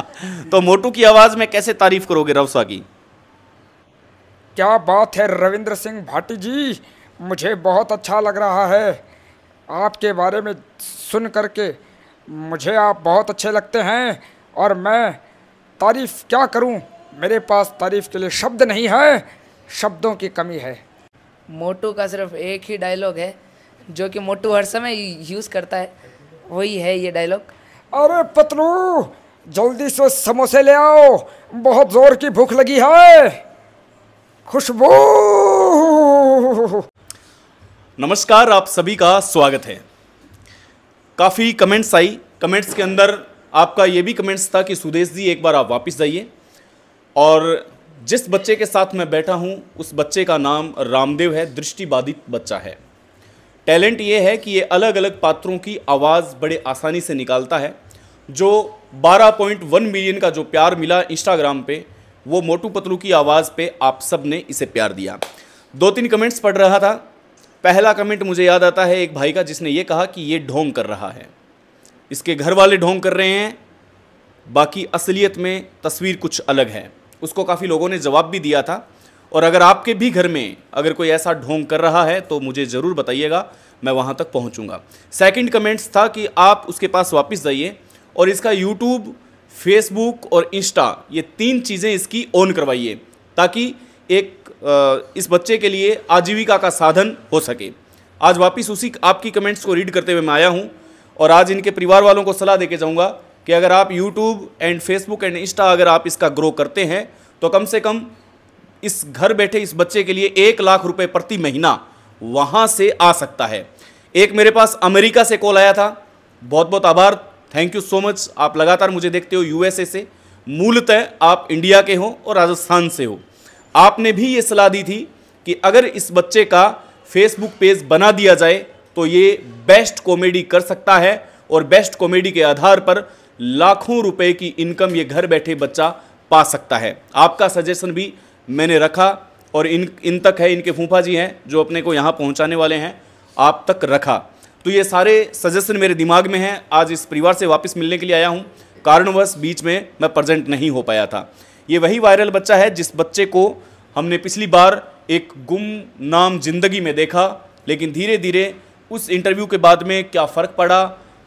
तो मोटू की आवाज़ में कैसे तारीफ करोगे रवसा की क्या बात है रविंद्र सिंह भाटी जी मुझे बहुत अच्छा लग रहा है आपके बारे में सुन करके मुझे आप बहुत अच्छे लगते हैं और मैं तारीफ़ क्या करूं मेरे पास तारीफ़ के लिए शब्द नहीं है शब्दों की कमी है मोटू का सिर्फ एक ही डायलॉग है जो कि मोटू हर समय यूज़ करता है वही है ये डायलॉग अरे पतलू जल्दी से समोसे ले आओ बहुत जोर की भूख लगी है खुशबू नमस्कार आप सभी का स्वागत है काफ़ी कमेंट्स आई कमेंट्स के अंदर आपका ये भी कमेंट्स था कि सुदेश जी एक बार आप वापस जाइए और जिस बच्चे के साथ मैं बैठा हूँ उस बच्चे का नाम रामदेव है दृष्टिबाधित बच्चा है टैलेंट ये है कि ये अलग अलग पात्रों की आवाज़ बड़े आसानी से निकालता है जो 12.1 मिलियन का जो प्यार मिला इंस्टाग्राम पे वो मोटू पतलू की आवाज़ पे आप सब ने इसे प्यार दिया दो तीन कमेंट्स पढ़ रहा था पहला कमेंट मुझे याद आता है एक भाई का जिसने ये कहा कि ये ढोंग कर रहा है इसके घर वाले ढोंग कर रहे हैं बाकी असलियत में तस्वीर कुछ अलग है उसको काफ़ी लोगों ने जवाब भी दिया था और अगर आपके भी घर में अगर कोई ऐसा ढोंग कर रहा है तो मुझे ज़रूर बताइएगा मैं वहाँ तक पहुँचूँगा सेकेंड कमेंट्स था कि आप उसके पास वापस जाइए और इसका यूट्यूब फेसबुक और इंस्टा ये तीन चीज़ें इसकी ऑन करवाइए ताकि एक इस बच्चे के लिए आजीविका का साधन हो सके आज वापस उसी आपकी कमेंट्स को रीड करते हुए मैं आया हूँ और आज इनके परिवार वालों को सलाह दे के जाऊँगा कि अगर आप YouTube and Facebook and Insta अगर आप इसका ग्रो करते हैं तो कम से कम इस घर बैठे इस बच्चे के लिए एक लाख रुपये प्रति महीना वहाँ से आ सकता है एक मेरे पास अमेरिका से कॉल आया था बहुत बहुत आभार थैंक यू सो मच आप लगातार मुझे देखते हो यूएसए से मूलतः आप इंडिया के हो और राजस्थान से हो आपने भी ये सलाह दी थी कि अगर इस बच्चे का फेसबुक पेज बना दिया जाए तो ये बेस्ट कॉमेडी कर सकता है और बेस्ट कॉमेडी के आधार पर लाखों रुपए की इनकम ये घर बैठे बच्चा पा सकता है आपका सजेशन भी मैंने रखा और इन इन तक है इनके फूफा जी हैं जो अपने को यहाँ पहुँचाने वाले हैं आप तक रखा तो ये सारे सजेशन मेरे दिमाग में हैं आज इस परिवार से वापस मिलने के लिए आया हूँ कारणवश बीच में मैं प्रजेंट नहीं हो पाया था ये वही वायरल बच्चा है जिस बच्चे को हमने पिछली बार एक गुम नाम जिंदगी में देखा लेकिन धीरे धीरे उस इंटरव्यू के बाद में क्या फ़र्क पड़ा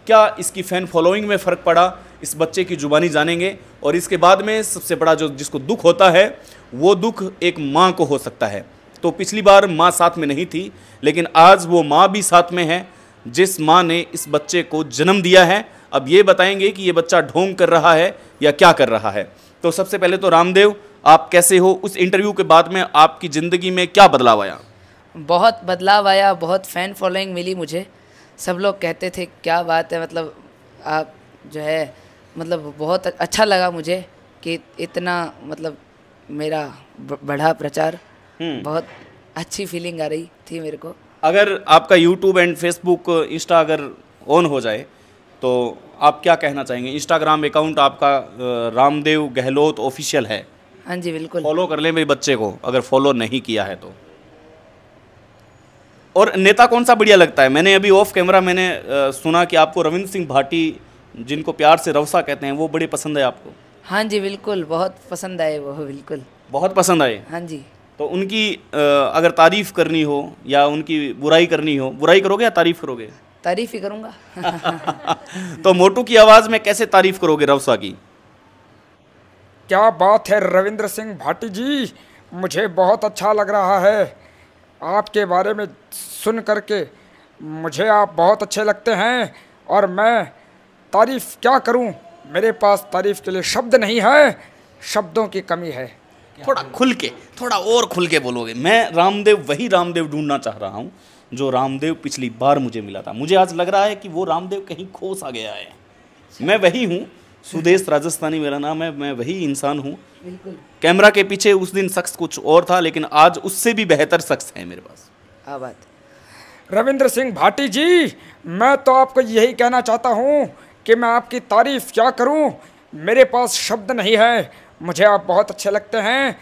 क्या इसकी फ़ैन फॉलोइंग में फ़र्क पड़ा इस बच्चे की जुबानी जानेंगे और इसके बाद में सबसे बड़ा जो जिसको दुख होता है वो दुख एक माँ को हो सकता है तो पिछली बार माँ साथ में नहीं थी लेकिन आज वो माँ भी साथ में है जिस माँ ने इस बच्चे को जन्म दिया है अब ये बताएंगे कि ये बच्चा ढोंग कर रहा है या क्या कर रहा है तो सबसे पहले तो रामदेव आप कैसे हो उस इंटरव्यू के बाद में आपकी ज़िंदगी में क्या बदलाव आया बहुत बदलाव आया बहुत फ़ैन फॉलोइंग मिली मुझे सब लोग कहते थे क्या बात है मतलब आप जो है मतलब बहुत अच्छा लगा मुझे कि इतना मतलब मेरा बढ़ा प्रचार हम्म। बहुत अच्छी फीलिंग आ रही थी मेरे को अगर आपका यूट्यूब एंड फेसबुक इंस्टा अगर ऑन हो जाए तो आप क्या कहना चाहेंगे इंस्टाग्राम अकाउंट आपका रामदेव गहलोत ऑफिशियल है हाँ जी बिल्कुल फॉलो कर ले मेरे बच्चे को अगर फॉलो नहीं किया है तो और नेता कौन सा बढ़िया लगता है मैंने अभी ऑफ कैमरा मैंने सुना कि आपको रविंद्र सिंह भाटी जिनको प्यार से रवसा कहते हैं वो बड़े पसंद है आपको हाँ जी बिल्कुल बहुत पसंद आए वो बिल्कुल बहुत पसंद आए हाँ जी तो उनकी अगर तारीफ़ करनी हो या उनकी बुराई करनी हो बुराई करोगे या तारीफ़ करोगे तारीफ़ ही करूँगा तो मोटू की आवाज़ में कैसे तारीफ़ करोगे रवसा की क्या बात है रविंद्र सिंह भाटी जी मुझे बहुत अच्छा लग रहा है आपके बारे में सुन करके मुझे आप बहुत अच्छे लगते हैं और मैं तारीफ़ क्या करूं मेरे पास तारीफ़ के लिए शब्द नहीं है शब्दों की कमी है थोड़ा खुल के थोड़ा और खुल के बोलोगे मैं रामदेव वही रामदेव ढूंढना चाह रहा हूँ जो रामदेव पिछली बार मुझे मिला था मुझे आज लग रहा है कि वो रामदेव कहीं खोस आ गया है मैं वही हूँ सुदेश राजस्थानी मेरा नाम है मैं वही इंसान हूँ कैमरा के पीछे उस दिन शख्स कुछ और था लेकिन आज उससे भी बेहतर शख्स है मेरे पास हाँ रविंद्र सिंह भाटी जी मैं तो आपको यही कहना चाहता हूँ कि मैं आपकी तारीफ क्या करूँ मेरे पास शब्द नहीं है मुझे आप बहुत अच्छे लगते हैं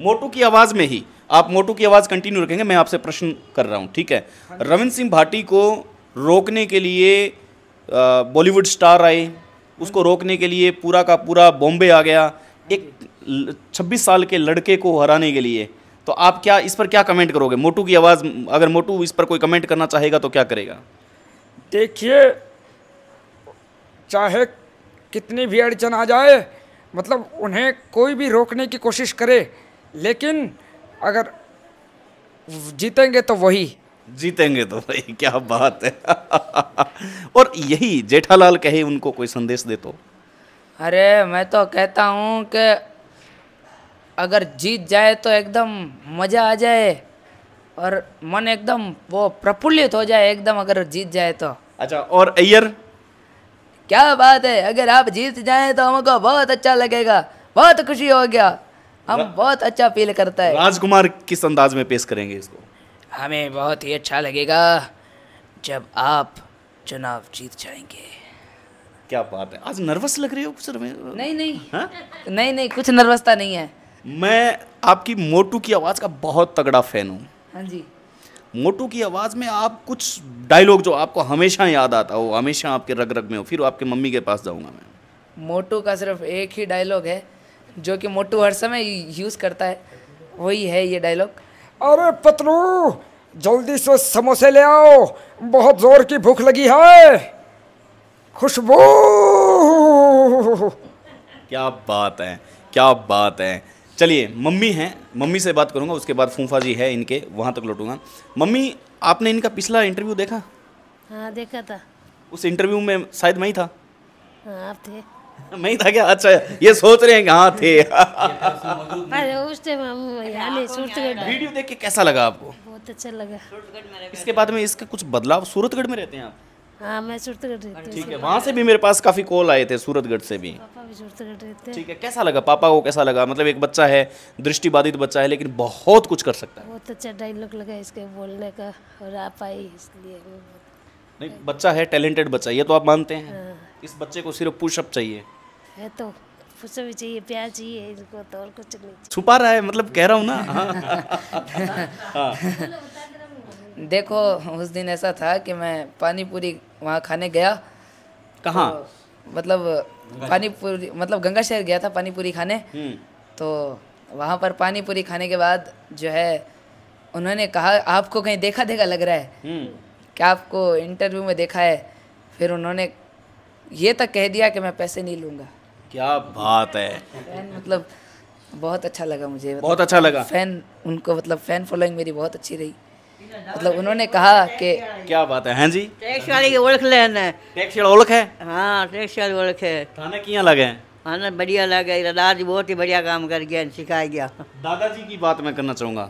मोटू की आवाज़ में ही आप मोटू की आवाज़ कंटिन्यू रखेंगे मैं आपसे प्रश्न कर रहा हूँ ठीक है हाँ रविंद्र सिंह भाटी को रोकने के लिए बॉलीवुड स्टार आए उसको रोकने के लिए पूरा का पूरा बॉम्बे आ गया एक 26 साल के लड़के को हराने के लिए तो आप क्या इस पर क्या कमेंट करोगे मोटू की आवाज़ अगर मोटू इस पर कोई कमेंट करना चाहेगा तो क्या करेगा देखिए चाहे कितनी भी अड़चन आ जाए मतलब उन्हें कोई भी रोकने की कोशिश करे लेकिन अगर जीतेंगे तो वही जीतेंगे तो भाई क्या बात है और यही जेठालाल कहे उनको कोई संदेश दे तो अरे मैं तो कहता हूँ कि अगर जीत जाए तो एकदम मज़ा आ जाए और मन एकदम वो प्रफुल्लित हो जाए एकदम अगर जीत जाए तो अच्छा और अय्यर क्या बात है अगर आप जीत जाएं तो हमको बहुत अच्छा लगेगा बहुत खुशी हो गया हम बहुत अच्छा फील करता है राजकुमार किस अंदाज में पेश करेंगे इसको हमें बहुत ही अच्छा लगेगा जब आप चुनाव जीत जाएंगे क्या बात है आज नर्वस लग रही हो कुछ नहीं नहीं हा? नहीं नहीं कुछ नर्वसता तो नहीं है मैं आपकी मोटू की आवाज़ का बहुत तगड़ा फैन हूँ हाँ जी मोटू की आवाज़ में आप कुछ डायलॉग जो आपको हमेशा याद आता हो हमेशा आपके रग रग में हो फिर आपके मम्मी के पास जाऊँगा मैं मोटू का सिर्फ एक ही डायलॉग है जो कि मोटू हर समय यूज़ करता है वही है ये डायलॉग अरे पतलू जल्दी से समोसे ले आओ बहुत ज़ोर की भूख लगी है खुशबू क्या बात है क्या बात है चलिए मम्मी हैं मम्मी से बात करूंगा उसके बाद फूफा जी है इनके वहाँ तक लौटूंगा मम्मी आपने इनका पिछला इंटरव्यू देखा हाँ देखा था उस इंटरव्यू में शायद मैं ही था हाँ, आप थे मैं ही था क्या अच्छा ये सोच रहे हैं कि हाँ थे अरे उस टाइम वीडियो देख के कैसा लगा आपको बहुत अच्छा लगा इसके बाद में इसके कुछ बदलाव सूरतगढ़ में रहते हैं आप हाँ मैं सूरतगढ़ रहती ठीक है वहाँ से भी मेरे पास काफ़ी कॉल आए थे सूरतगढ़ से भी पापा भी सूरतगढ़ रहते ठीक है कैसा लगा पापा को कैसा लगा मतलब एक बच्चा है दृष्टिबाधित बच्चा है लेकिन बहुत कुछ कर सकता है बहुत अच्छा डायलॉग लगा इसके बोलने का और आप आई इसलिए नहीं बच्चा है टैलेंटेड बच्चा ये तो आप मानते हैं हाँ। इस बच्चे को सिर्फ पुशअप चाहिए है तो पुशअप भी चाहिए प्यार चाहिए इसको तो और कुछ नहीं छुपा रहा है मतलब कह रहा हूँ ना हाँ। देखो उस दिन ऐसा था कि मैं पानीपुरी वहाँ खाने गया कहाँ तो, मतलब पानीपुरी मतलब गंगा शहर गया था पानीपुरी खाने हम्म। तो वहाँ पर पानीपुरी खाने के बाद जो है उन्होंने कहा आपको कहीं देखा देखा लग रहा है हम्म। क्या आपको इंटरव्यू में देखा है फिर उन्होंने ये तक कह दिया कि मैं पैसे नहीं लूँगा क्या बात है मतलब बहुत अच्छा लगा मुझे बहुत अच्छा लगा फैन उनको मतलब फैन फॉलोइंग मेरी बहुत अच्छी रही मतलब उन्होंने कहा कि क्या बात है हैं जी टैक्सी वाले की ओळख लेने टैक्स वाली है हाँ टैक्सी वाले ओळख है थाना किया लगे हैं हाँ बढ़िया लगे दादाजी बहुत ही बढ़िया काम कर गया सिखाया गया दादाजी की बात मैं करना चाहूँगा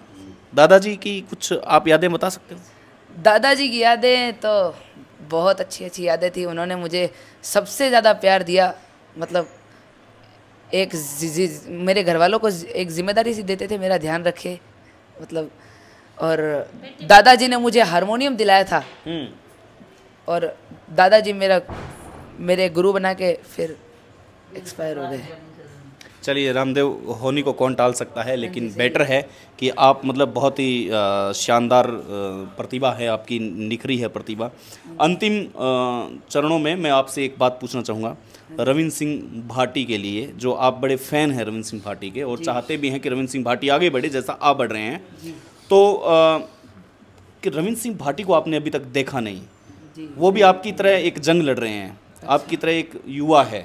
दादाजी की कुछ आप यादें बता सकते हो दादाजी की यादें तो बहुत अच्छी अच्छी यादें थी उन्होंने मुझे सबसे ज़्यादा प्यार दिया मतलब एक मेरे घर वालों को एक जिम्मेदारी सी देते थे मेरा ध्यान रखे मतलब और दादाजी ने मुझे हारमोनियम दिलाया था हम्म। और दादाजी मेरा मेरे गुरु बना के फिर एक्सपायर हो गए चलिए रामदेव होनी को कौन टाल सकता है लेकिन बेटर है कि आप मतलब बहुत ही शानदार प्रतिभा है आपकी निखरी है प्रतिभा अंतिम चरणों में मैं आपसे एक बात पूछना चाहूँगा हाँ। रविंद्र सिंह भाटी के लिए जो आप बड़े फ़ैन हैं रविंद्र सिंह भाटी के और चाहते भी हैं कि रविंद्र सिंह भाटी आगे बढ़े जैसा आप बढ़ रहे हैं तो रविंद्र सिंह भाटी को आपने अभी तक देखा नहीं वो भी आपकी तरह एक जंग लड़ रहे हैं अच्छा। आपकी तरह एक युवा है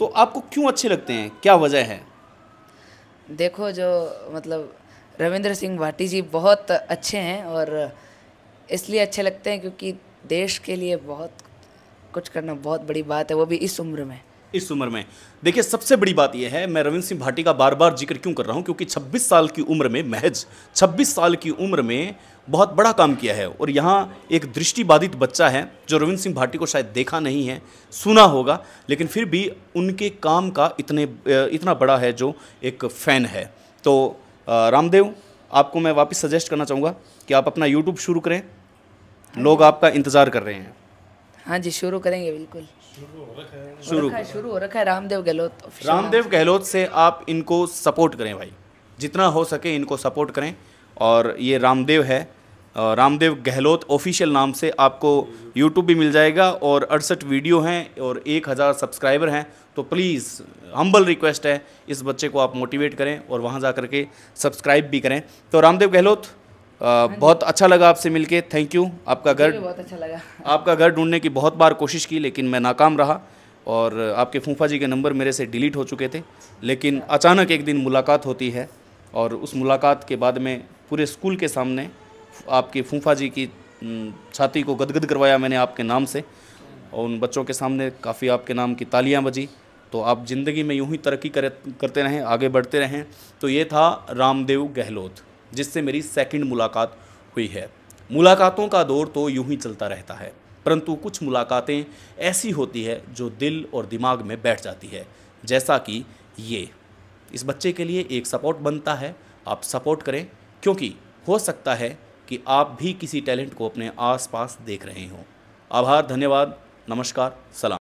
तो आपको क्यों अच्छे लगते हैं क्या वजह है देखो जो मतलब रविंद्र सिंह भाटी जी बहुत अच्छे हैं और इसलिए अच्छे लगते हैं क्योंकि देश के लिए बहुत कुछ करना बहुत बड़ी बात है वो भी इस उम्र में इस उम्र में देखिए सबसे बड़ी बात यह है मैं रविंद्र सिंह भाटी का बार बार जिक्र क्यों कर रहा हूँ क्योंकि 26 साल की उम्र में महज 26 साल की उम्र में बहुत बड़ा काम किया है और यहाँ एक दृष्टिबाधित बच्चा है जो रविंद्र सिंह भाटी को शायद देखा नहीं है सुना होगा लेकिन फिर भी उनके काम का इतने इतना बड़ा है जो एक फ़ैन है तो रामदेव आपको मैं वापस सजेस्ट करना चाहूँगा कि आप अपना यूट्यूब शुरू करें लोग आपका इंतज़ार कर रहे हैं हाँ जी शुरू करेंगे बिल्कुल शुरू शुरू हो रखा है रामदेव गहलोत रामदेव गहलोत से आप इनको सपोर्ट करें भाई जितना हो सके इनको सपोर्ट करें और ये रामदेव है रामदेव गहलोत ऑफिशियल नाम से आपको यूट्यूब भी मिल जाएगा और अड़सठ वीडियो हैं और एक हज़ार सब्सक्राइबर हैं तो प्लीज़ हम्बल रिक्वेस्ट है इस बच्चे को आप मोटिवेट करें और वहाँ जा कर के सब्सक्राइब भी करें तो रामदेव गहलोत आ, बहुत अच्छा लगा आपसे मिलके थैंक यू आपका घर बहुत अच्छा लगा आपका घर ढूंढने की बहुत बार कोशिश की लेकिन मैं नाकाम रहा और आपके फूफा जी के नंबर मेरे से डिलीट हो चुके थे लेकिन अच्छा। अचानक एक दिन मुलाकात होती है और उस मुलाकात के बाद में पूरे स्कूल के सामने आपके फूफा जी की छाती को गदगद करवाया मैंने आपके नाम से और उन बच्चों के सामने काफ़ी आपके नाम की तालियां बजी तो आप ज़िंदगी में यूं ही तरक्की कर, करते रहें आगे बढ़ते रहें तो ये था रामदेव गहलोत जिससे मेरी सेकंड मुलाकात हुई है मुलाकातों का दौर तो यूं ही चलता रहता है परंतु कुछ मुलाकातें ऐसी होती है जो दिल और दिमाग में बैठ जाती है जैसा कि ये इस बच्चे के लिए एक सपोर्ट बनता है आप सपोर्ट करें क्योंकि हो सकता है कि आप भी किसी टैलेंट को अपने आसपास देख रहे हों आभार धन्यवाद नमस्कार सलाम